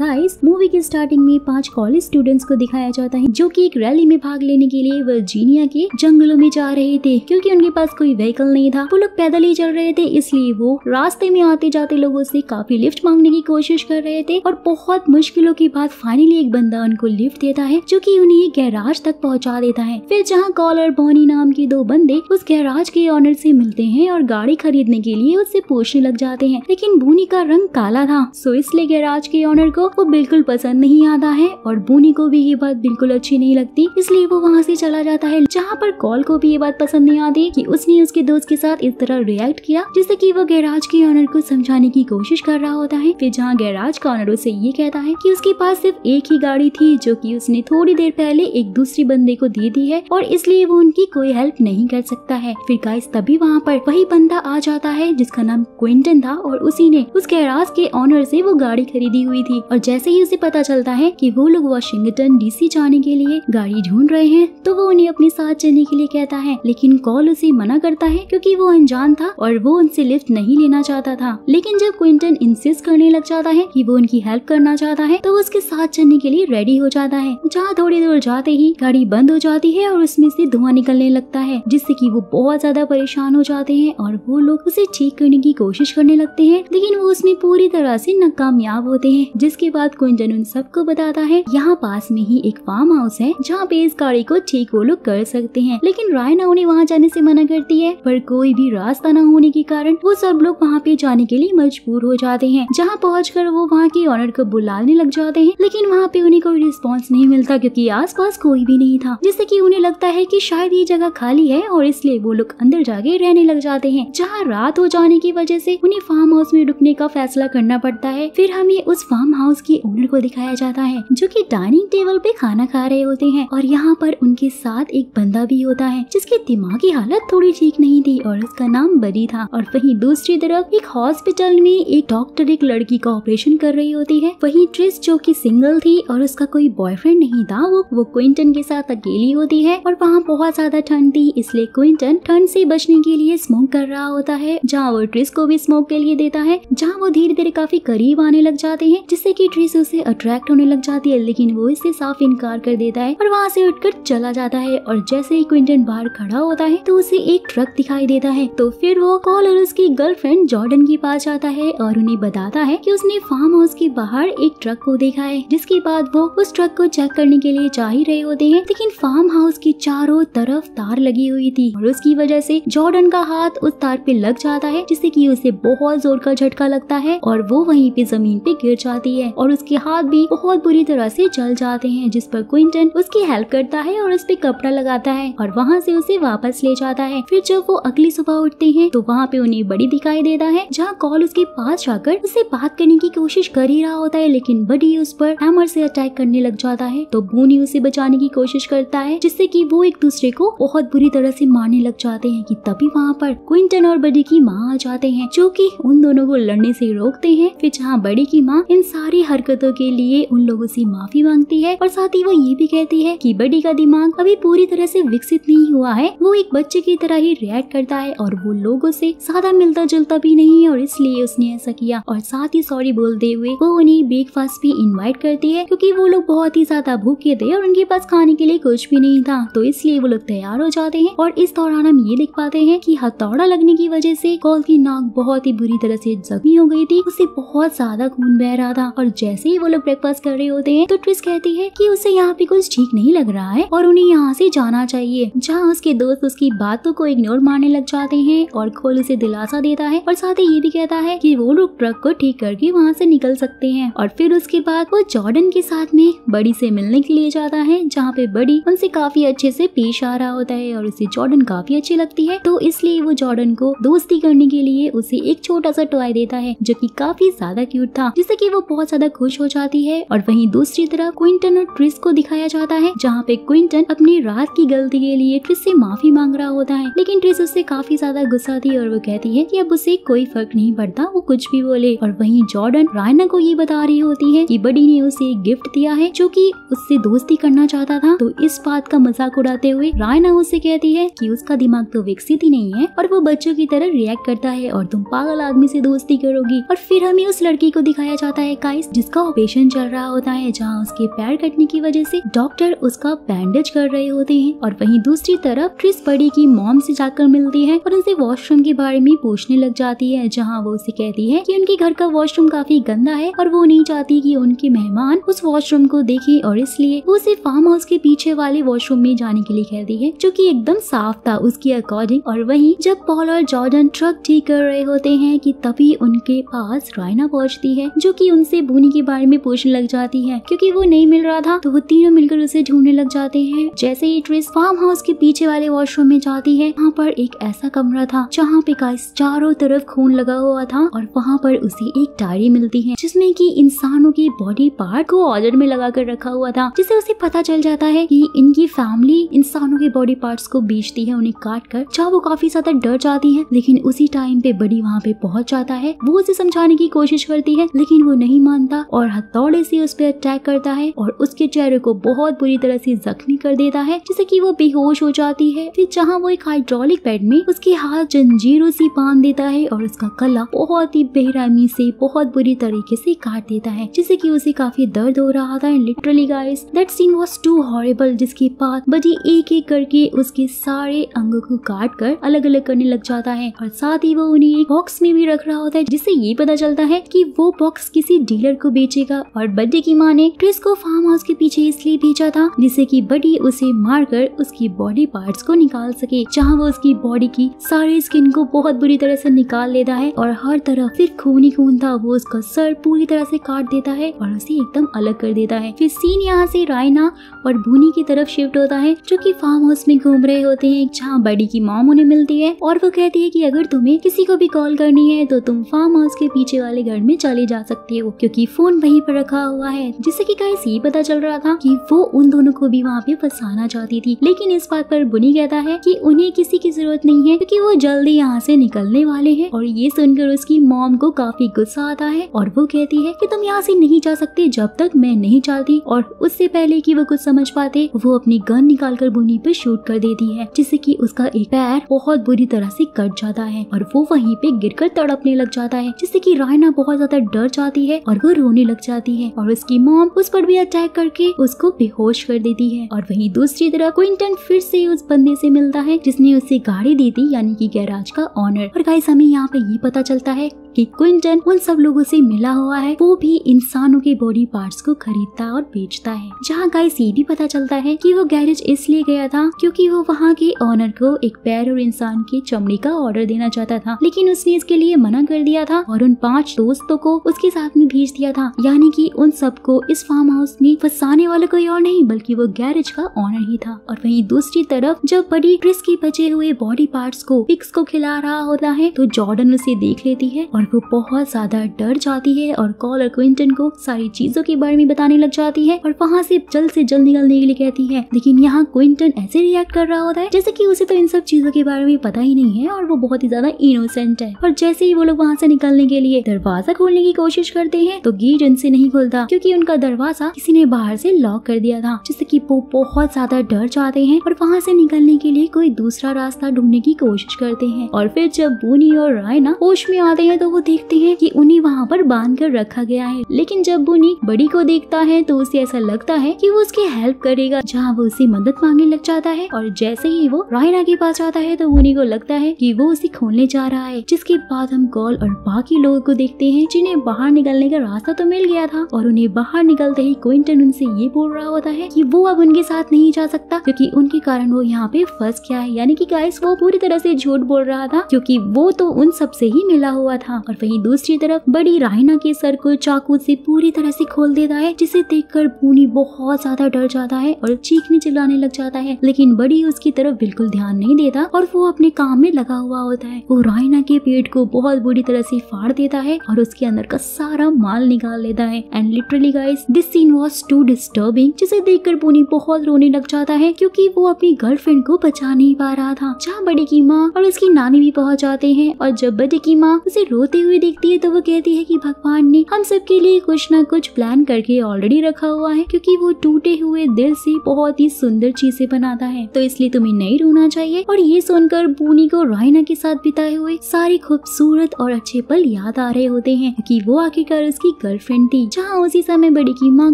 guys movie के starting में पांच कॉलेज स्टूडेंट्स को दिखाया जाता है जो कि एक रैली में भाग लेने के लिए वर्जीनिया के जंगलों में जा रहे थे क्योंकि उनके पास कोई व्हीकल नहीं था वो लोग पैदल ही चल रहे थे इसलिए वो रास्ते में आते जाते लोगों से काफी लिफ्ट मांगने की कोशिश कर रहे थे और बहुत मुश्किलों के बाद फाइनली एक बंदा उनको लिफ्ट देता है जो की उन्हें गैराज तक पहुँचा देता है फिर जहाँ कॉल और बोनी नाम के दो बंदे उस गैराज के ऑनर से मिलते हैं और गाड़ी खरीदने के लिए उससे पूछने लग जाते हैं लेकिन बोनी का रंग काला था सो इसलिए गैराज के ऑनर को को बिल्कुल पसंद नहीं आता है और बूनी को भी ये बात बिल्कुल अच्छी नहीं लगती इसलिए वो वहाँ से चला जाता है जहाँ पर कॉल को भी ये बात पसंद नहीं आती कि उसने उसके दोस्त के साथ इस तरह रिएक्ट किया जिससे कि वो गैराज के ऑनर को समझाने की कोशिश कर रहा होता है फिर जहाँ गैराज का ऑनर उसे ये कहता है की उसके पास सिर्फ एक ही गाड़ी थी जो की उसने थोड़ी देर पहले एक दूसरे बंदे को दे दी है और इसलिए वो उनकी कोई हेल्प नहीं कर सकता है फिर गाइस तभी वहाँ पर वही बंदा आ जाता है जिसका नाम क्विंटन था और उसी ने उस गैराज के ऑनर से वो गाड़ी खरीदी हुई थी और जैसे ही उसे पता चलता है कि वो लोग वॉशिंगटन डीसी जाने के लिए गाड़ी ढूंढ रहे हैं तो वो उन्हें अपने साथ चलने के लिए कहता है लेकिन कॉल उसे मना करता है क्योंकि वो अनजान था और वो उनसे लिफ्ट नहीं लेना चाहता था लेकिन जब क्विंटन इंसिस्ट करने लग जाता है कि वो उनकी हेल्प करना चाहता है तो वो उसके साथ चलने के लिए रेडी हो जाता है जहाँ थोड़ी दूर जाते ही गाड़ी बंद हो जाती है और उसमें से धुआं निकलने लगता है जिससे की वो बहुत ज्यादा परेशान हो जाते हैं और वो लोग उसे ठीक करने की कोशिश करने लगते है लेकिन वो उसमें पूरी तरह से नाकामयाब होते हैं जिसके इसके बाद कुंजन उन सबको बताता है यहाँ पास में ही एक फार्म हाउस है जहाँ पे इस गाड़ी को ठीक वो लोग कर सकते हैं लेकिन रायना उन्हें वहाँ जाने से मना करती है पर कोई भी रास्ता न होने के कारण वो सब लोग वहाँ पे जाने के लिए मजबूर हो जाते हैं जहाँ पहुँच वो वहाँ के ऑनर को बुलाने लग जाते हैं लेकिन वहाँ पे उन्हें कोई रिस्पॉन्स नहीं मिलता आस पास कोई भी नहीं था जिससे की उन्हें लगता है की शायद ये जगह खाली है और इसलिए वो लोग अंदर जाके रहने लग जाते हैं जहाँ रात हो जाने की वजह से उन्हें फार्म हाउस में रुकने का फैसला करना पड़ता है फिर हमें उस फार्म हाउस माउस की ओनर को दिखाया जाता है जो कि डाइनिंग टेबल पे खाना खा रहे होते हैं और यहाँ पर उनके साथ एक बंदा भी होता है जिसकी दिमागी हालत थोड़ी ठीक नहीं थी और उसका नाम बरी था और वही दूसरी तरफ एक हॉस्पिटल में एक डॉक्टर एक लड़की का ऑपरेशन कर रही होती है वही ट्रिस जो की सिंगल थी और उसका कोई बॉयफ्रेंड नहीं था वो वो क्विंटन के साथ अकेली होती है और वहाँ बहुत ज्यादा ठंड थी इसलिए क्विंटन ठंड से बचने के लिए स्मोक कर रहा होता है जहाँ वो ट्रिस को भी स्मोक के लिए देता है जहाँ वो धीरे धीरे काफी करीब आने लग जाते हैं जिससे की ट्रीज उसे अट्रैक्ट होने लग जाती है लेकिन वो इससे साफ इनकार कर देता है और वहाँ से उठकर चला जाता है और जैसे ही क्विंटन बाहर खड़ा होता है तो उसे एक ट्रक दिखाई देता है तो फिर वो कॉल और उसकी गर्लफ्रेंड जॉर्डन के पास जाता है और उन्हें बताता है की उसने फार्म हाउस के बाहर एक ट्रक को देखा है जिसके बाद वो उस ट्रक को चेक करने के लिए जा ही रहे होते हैं लेकिन फार्म हाउस की चारों तरफ तार लगी हुई थी और उसकी वजह से जॉर्डन का हाथ उस तार पे लग जाता है जिससे की उसे बहुत जोर का झटका लगता है और वो वहीं पे जमीन पे गिर जाती है और उसके हाथ भी बहुत बुरी तरह से जल जाते हैं जिस पर क्विंटन उसकी हेल्प करता है और उस पर कपड़ा लगाता है और वहाँ से उसे वापस ले जाता है फिर जब वो अगली सुबह उठते हैं तो वहाँ पे उन्हें बड़ी दिखाई देता है जहाँ कॉल उसके पास जाकर उसे बात करने की कोशिश कर ही रहा होता है लेकिन बडी उस पर हैमर से अटैक करने लग जाता है तो बूनी उसे बचाने की कोशिश करता है जिससे की वो एक दूसरे को बहुत बुरी तरह से मारने लग जाते हैं की तभी वहाँ पर क्विंटन और बडी की माँ आ जाते हैं जो की उन दोनों को लड़ने से रोकते हैं फिर जहाँ बड़ी की माँ इन सारी बुरी हरकतों के लिए उन लोगों से माफी मांगती है और साथ ही वो ये भी कहती है कि बडी का दिमाग अभी पूरी तरह से विकसित नहीं हुआ है वो एक बच्चे की तरह ही रिएक्ट करता है और वो लोगों से ज्यादा मिलता जुलता भी नहीं है और इसलिए उसने ऐसा किया और साथ ही सॉरी बोलते हुए वो उन्हें ब्रेकफास्ट भी इन्वाइट करती है क्यूँकी वो लोग बहुत ही ज्यादा भूखे थे और उनके पास खाने के लिए कुछ भी नहीं था तो इसलिए वो लोग तैयार हो जाते हैं और इस दौरान हम ये देख पाते हैं की हथौड़ा लगने की वजह से कॉल की नाक बहुत ही बुरी तरह से जख्मी हो गई थी उसे बहुत ज्यादा खून बह रहा था और जैसे ही वो लोग ब्रेकफास्ट कर रहे होते हैं तो ट्विस्ट कहती है कि उसे यहाँ पे कुछ ठीक नहीं लग रहा है और उन्हें यहाँ से जाना चाहिए जहाँ उसके दोस्त उसकी बातों को इग्नोर मारने लग जाते हैं और खोल उसे दिलासा देता है और साथ ही ये भी कहता है की वो लोग ट्रक को ठीक करके वहाँ से निकल सकते हैं और फिर उसके बाद वो जॉर्डन के साथ में बड़ी से मिलने के लिए जाता है जहाँ पे बड़ी उनसे काफी अच्छे से पेश आ रहा होता है और उसे जॉर्डन काफी अच्छी लगती है तो इसलिए वो जॉर्डन को दोस्ती करने के लिए उसे एक छोटा सा टॉय देता है जो की काफी ज्यादा क्यूट था जिससे की वो बहुत ज्यादा खुश हो जाती है और वहीं दूसरी तरफ क्विंटन और ट्रिस को दिखाया जाता है जहाँ पे क्विंटन अपनी रात की गलती के लिए ट्रिस से माफी मांग रहा होता है लेकिन ट्रिस उससे काफी ज्यादा गुस्सा थी और वो कहती है की अब उसे कोई फर्क नहीं पड़ता वो कुछ भी बोले और वही जॉर्डन रायना को ये बता रही होती है की बडी ने उसे एक गिफ्ट दिया है जो की उससे दोस्ती करना चाहता था तो इस बात का मजाक उड़ाते हुए रायना उसे कहती है की उसका दिमाग तो विकसित ही नहीं है और वो बच्चों की तरह रिएक्ट करता है और तुम पागल आदमी से दोस्ती करोगी और फिर हमें उस लड़की को दिखाया जाता है काइस जिसका ऑपरेशन चल रहा होता है जहाँ उसके पैर कटने की वजह से डॉक्टर उसका बैंडेज कर रहे होते हैं और वहीं दूसरी तरफ क्रिस बड़ी की मॉम से जाकर मिलती है और उनसे वॉशरूम के बारे में पूछने लग जाती है जहाँ वो उसे कहती है की उनके घर का वॉशरूम काफी गंदा है और वो नहीं चाहती की उनके मेहमान उस वॉशरूम को देखे और इसलिए वो उसे फार्म हाउस के पीछे वाले वॉशरूम में जाने के लिए कहती है जो की एकदम साफ था उसके अकॉर्डिंग और वही जब पॉल और जॉर्डन ट्रक ठीक कर रहे होते हैं की तभी उनके पास रायना पहुँचती है जो की उनसे बोनी के बारे में पूछने लग जाती है क्योंकि वो नहीं मिल रहा था तो वो तीनों मिलकर उसे ढूंढने लग जाते हैं जैसे ही ट्रिस फार्म हाउस के पीछे वाले वॉशरूम में जाती है वहाँ पर एक ऐसा कमरा था जहाँ पे का चारों तरफ खून लगा हुआ था और वहाँ पर उसे एक डायरी मिलती है जिसमे की इंसानों के बॉडी पार्ट को ऑर्डर में लगा कर रखा हुआ था जिससे उसे पता चल जाता है की इनकी फैमिली इंसानों के बॉडी पार्ट को बेचती है उन्हें काट कर जहाँ वो काफी ज्यादा डर जाती है लेकिन उसी टाइम पे बड़ी वहाँ पे पहुँच जाता है वो उसे समझाने की कोशिश करती है लेकिन वो नहीं मान बनता और हथौड़े से उस पर अटैक करता है और उसके चेहरे को बहुत बुरी तरह से जख्मी कर देता है जिससे कि वो बेहोश हो जाती है फिर जहाँ वो एक हाइड्रोलिक बेड में उसके हाथ जंजीरों से बांध देता है और उसका गला बहुत ही बेहरामी से बहुत बुरी तरीके से काट देता है जिससे कि उसे काफी दर्द हो रहा था and literally guys that scene was too horrible जिसके बाद बजी एक एक करके उसके सारे अंग को काट कर अलग अलग करने लग जाता है और साथ ही वो उन्हें एक बॉक्स में भी रख रहा होता है जिससे ये पता चलता है की वो बॉक्स किसी डीलर डॉलर को बेचेगा और बड्डी की माँ ने क्रिस को फार्म हाउस के पीछे इसलिए भेजा था जिससे की बडी उसे मारकर उसकी बॉडी पार्ट को निकाल सके जहाँ वो उसकी बॉडी की सारी स्किन को बहुत बुरी तरह से निकाल लेता है और हर तरफ सिर्फ खून ही खून था वो उसका सर पूरी तरह से काट देता है और उसे एकदम अलग कर देता है फिर सीन यहाँ से रायना और भूनी की तरफ शिफ्ट होता है जो की फार्म हाउस में घूम रहे होते हैं जहाँ बडी की माम उन्हें मिलती है और वो कहती है की अगर तुम्हें किसी को भी कॉल करनी है तो तुम फार्म हाउस के पीछे वाले घर में चले जा सकते हो क्योंकि की फोन वहीं पर रखा हुआ है जिससे कि गाइस ये पता चल रहा था कि वो उन दोनों को भी वहाँ पे फंसाना चाहती थी लेकिन इस बात पर बुनी कहता है कि उन्हें किसी की जरूरत नहीं है क्योंकि वो जल्दी यहाँ से निकलने वाले हैं और ये सुनकर उसकी मॉम को काफी गुस्सा आता है और वो कहती है कि तुम यहाँ से नहीं जा सकते जब तक मैं नहीं चाहती और उससे पहले कि वो कुछ समझ पाते वो अपनी गन निकाल कर बुनी पे शूट कर देती है जिससे कि उसका एक पैर बहुत बुरी तरह से कट जाता है और वो वहीं पे कर तड़पने लग जाता है जिससे कि रायना बहुत ज्यादा डर जाती है और वो वो रोने लग जाती है और उसकी मोम उस पर भी अटैक करके उसको बेहोश कर देती है और वही दूसरी तरफ क्विंटन फिर से उस बंदे से मिलता है जिसने उसे गाड़ी दी थी यानी कि गैराज का ऑनर और गाइस हमें यहाँ पे ये पता चलता है कि क्विंटन उन सब लोगों से मिला हुआ है वो भी इंसानों के बॉडी पार्ट्स को खरीदता और बेचता है जहाँ गाइस ये भी पता चलता है कि वो गैरेज इसलिए गया था क्योंकि वो वहाँ के ऑनर को एक पैर और इंसान की चमड़ी का ऑर्डर देना चाहता था लेकिन उसने इसके लिए मना कर दिया था और उन पांच दोस्तों को उसके साथ में भेज दिया था यानी की उन सबको इस फार्म हाउस में फंसाने वाला कोई और नहीं बल्कि वो गैरेज का ऑनर ही था और वही दूसरी तरफ जब बड़ी क्रिस के बचे हुए बॉडी पार्ट को पिक्स को खिला रहा होता है तो जॉर्डन उसे देख लेती है और और वो बहुत ज्यादा डर जाती है और कॉलर क्विंटन को सारी चीजों के बारे में बताने लग जाती है और वहाँ से जल्द से जल्द निकलने के लिए कहती है लेकिन यहाँ क्विंटन ऐसे रिएक्ट कर रहा होता है जैसे की उसे तो इन सब चीजों के बारे में पता ही नहीं है और वो बहुत ही ज्यादा इनोसेंट है और जैसे ही वो लोग वहाँ से निकलने के लिए दरवाजा खोलने की कोशिश करते हैं तो गेट इनसे नहीं खुलता क्योंकि उनका दरवाजा किसी ने बाहर से लॉक कर दिया था जिससे कि वो बहुत ज्यादा डर जाते हैं और वहाँ से निकलने के लिए कोई दूसरा रास्ता ढूंढने की कोशिश करते हैं और फिर जब बूनी और रायना होश में आते हैं तो वो देखते हैं कि उन्हें वहाँ पर बांध कर रखा गया है लेकिन जब बुनी बड़ी को देखता है तो उसे ऐसा लगता है कि वो उसकी हेल्प करेगा जहाँ वो उसे मदद मांगने लग जाता है और जैसे ही वो रायना के पास जाता है तो बुनी को लगता है कि वो उसे खोलने जा रहा है जिसके बाद हम कॉल और बाकी लोगों को देखते हैं जिन्हें बाहर निकलने का रास्ता तो मिल गया था और उन्हें बाहर निकलते ही क्विंटन उनसे ये बोल रहा होता है कि वो अब उनके साथ नहीं जा सकता क्योंकि उनके कारण वो यहाँ पे फंस गया है यानी कि गाइस वो पूरी तरह से झूठ बोल रहा था क्योंकि वो तो उन सब से ही मिला हुआ था और वहीं दूसरी तरफ बड़ी रायना के सर को चाकू से पूरी तरह से खोल देता है जिसे देखकर पूनी बहुत ज्यादा डर जाता है और चीखने चिल्लाने लग जाता है लेकिन बड़ी उसकी तरफ बिल्कुल ध्यान नहीं देता और वो अपने काम में लगा हुआ होता है वो राहिना के पेट को बहुत बुरी तरह से फाड़ देता है और उसके अंदर का सारा माल निकाल लेता है and literally guys this scene was too disturbing जिसे कर पूनी बहुत रोने लग जाता है क्यूँकी वो अपनी गर्लफ्रेंड को बचा नहीं पा रहा था जहाँ बड़े की माँ और उसकी नानी भी पहुंच जाते हैं और जब बड़े की माँ उसे रोज रोते हुए देखती है तो वो कहती है कि भगवान ने हम सबके लिए कुछ ना कुछ प्लान करके ऑलरेडी रखा हुआ है क्योंकि वो टूटे हुए दिल से बहुत ही सुंदर चीजें बनाता है तो इसलिए तुम्हें नहीं रोना चाहिए और ये सुनकर बूनी को रायना के साथ बिताए हुए सारे खूबसूरत और अच्छे पल याद आ रहे होते हैं कि वो आखिरकार उसकी गर्लफ्रेंड थी जहाँ उसी समय बड़ी की माँ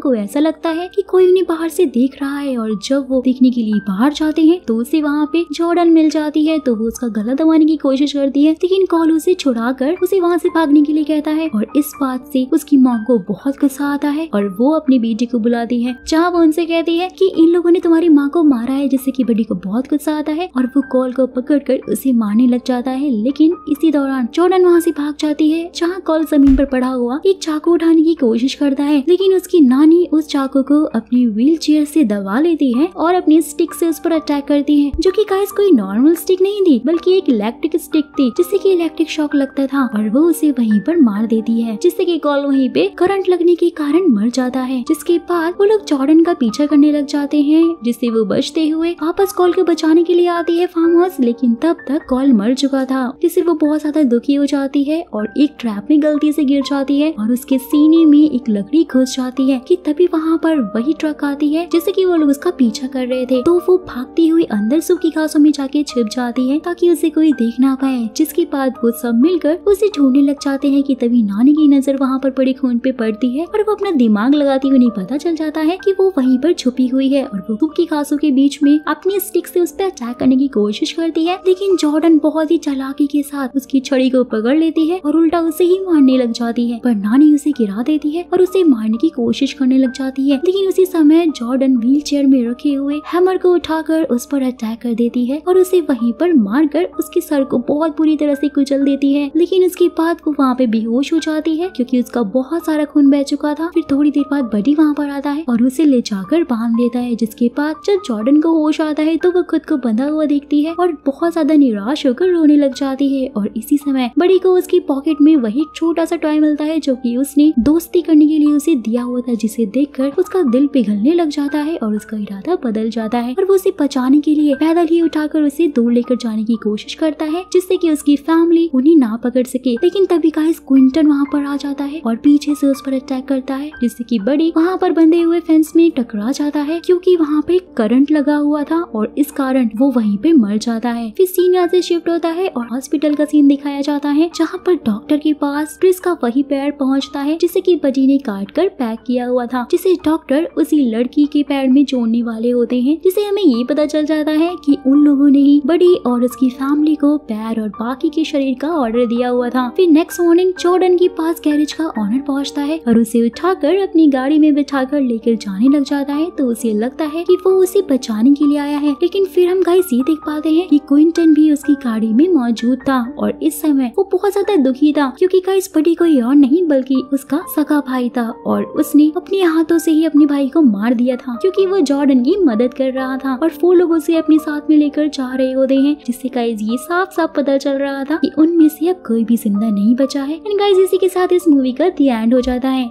को ऐसा लगता है कि कोई उन्हें बाहर से देख रहा है और जब वो देखने के लिए बाहर जाते हैं तो उसे वहाँ पे जॉर्डन मिल जाती है तो वो उसका गला दबाने की कोशिश करती है लेकिन कॉल उसे छुड़ा कर उसे वहाँ से भागने के लिए कहता है और इस बात से उसकी माँ को बहुत गुस्सा आता है और वो अपनी बेटी को बुलाती है जहाँ वो उनसे कहती है कि इन लोगों ने तुम्हारी माँ को मारा है जिससे कि बडी को बहुत गुस्सा आता है और वो कॉल को पकड़ कर उसे मारने लग जाता है लेकिन इसी दौरान जॉर्डन वहाँ से भाग जाती है जहाँ कॉल जमीन पर पड़ा हुआ एक चाकू उठाने की कोशिश करता है लेकिन उसकी नानी उस चाकू को अपनी व्हील चेयर से दबा लेती है और अपनी स्टिक से उस पर अटैक करती है जो की गाइस कोई नॉर्मल स्टिक नहीं थी बल्कि एक इलेक्ट्रिक स्टिक थी जिससे की इलेक्ट्रिक शॉक लगता था और वो उसे वहीं पर मार देती है जिससे कि कॉल वहीं पे करंट लगने के कारण मर जाता है जिसके बाद वो लोग जॉर्डन का पीछा करने लग जाते हैं जिससे वो बचते हुए वापस कॉल को बचाने के लिए आती है फार्म हाउस लेकिन तब तक कॉल मर चुका था जिससे वो बहुत ज्यादा दुखी हो जाती है और एक ट्रैप में गलती से गिर जाती है और उसके सीने में एक लकड़ी घुस जाती है की तभी वहाँ पर वही ट्रक आती है जैसे की वो लोग उसका पीछा कर रहे थे तो वो भागती हुई अंदर सूखी घासों में जाके छिप जाती है ताकि उसे कोई देख ना पाए जिसके बाद वो सब मिलकर उसे ढूंढ रोने लग जाते हैं कि तभी नानी की नजर वहाँ पर पड़े खून पे पड़ती है और वो अपना दिमाग लगाती उन्हें पता चल जाता है कि वो वहीं पर छुपी हुई है और वो खूब की घासों के बीच में अपनी स्टिक से उस पर अटैक करने की कोशिश करती है लेकिन जॉर्डन बहुत ही चालाकी के साथ उसकी छड़ी को पकड़ लेती है और उल्टा उसे ही मारने लग जाती है पर नानी उसे गिरा देती है और उसे मारने की कोशिश करने लग जाती है लेकिन उसी समय जॉर्डन व्हील में रखे हुए हैमर को उठाकर उस पर अटैक कर देती है और उसे वहीं पर मारकर उसके सर को बहुत बुरी तरह से कुचल देती है लेकिन उसके बाद वो वहाँ पे बेहोश हो जाती है क्योंकि उसका बहुत सारा खून बह चुका था फिर थोड़ी देर बाद बडी वहाँ पर आता है और उसे ले जाकर बांध देता है जिसके बाद जब जॉर्डन को होश आता है तो वो खुद को बंधा हुआ देखती है और बहुत ज्यादा निराश होकर रोने लग जाती है और इसी समय बड़ी को उसकी पॉकेट में वही छोटा सा टॉय मिलता है जो की उसने दोस्ती करने के लिए उसे दिया हुआ था जिसे देख उसका दिल पिघलने लग जाता है और उसका इरादा बदल जाता है और वो उसे बचाने के लिए पैदल ही उठाकर उसे दूर लेकर जाने की कोशिश करता है जिससे की उसकी फैमिली उन्हें ना पकड़ सके लेकिन तभी गाइस क्विंटन वहाँ पर आ जाता है और पीछे से उस पर अटैक करता है जिससे की बड़ी वहाँ पर बंधे हुए फेंस में टकरा जाता है क्यूँकी वहाँ पे करंट लगा हुआ था और इस कारण वो वहीं पे मर जाता है फिर सीन यहाँ से शिफ्ट होता है और हॉस्पिटल का सीन दिखाया जाता है जहाँ पर डॉक्टर के पास क्रिस का वही पैर पहुँचता है जिसे की बडी ने काट कर पैक किया हुआ था जिसे डॉक्टर उसी लड़की के पैर में जोड़ने वाले होते हैं जिसे हमें ये पता चल जाता है की उन लोगों ने ही बड़ी और उसकी फैमिली को पैर और बाकी के शरीर का ऑर्डर दिया हुआ था फिर नेक्स्ट मॉर्निंग जॉर्डन के पास गैरेज का ऑनर पहुंचता है और उसे उठाकर अपनी गाड़ी में बिठाकर लेकर जाने लग जाता है तो उसे लगता है कि वो उसे बचाने के लिए आया है लेकिन फिर हम गाइस ये देख पाते हैं कि क्विंटन भी उसकी गाड़ी में मौजूद था और इस समय वो बहुत ज्यादा दुखी था क्यूँकी गाइस बड़ी कोई और नहीं बल्कि उसका सगा भाई था और उसने अपने हाथों से ही अपने भाई को मार दिया था क्योंकि वो जॉर्डन की मदद कर रहा था और वो लोग उसे अपने साथ में लेकर जा रहे होते हैं जिससे गाइस ये साफ साफ पता चल रहा था की उनमें से अब कोई भी जिंदा नहीं बचा है एंड गाइज इसी के साथ इस मूवी का दी एंड हो जाता है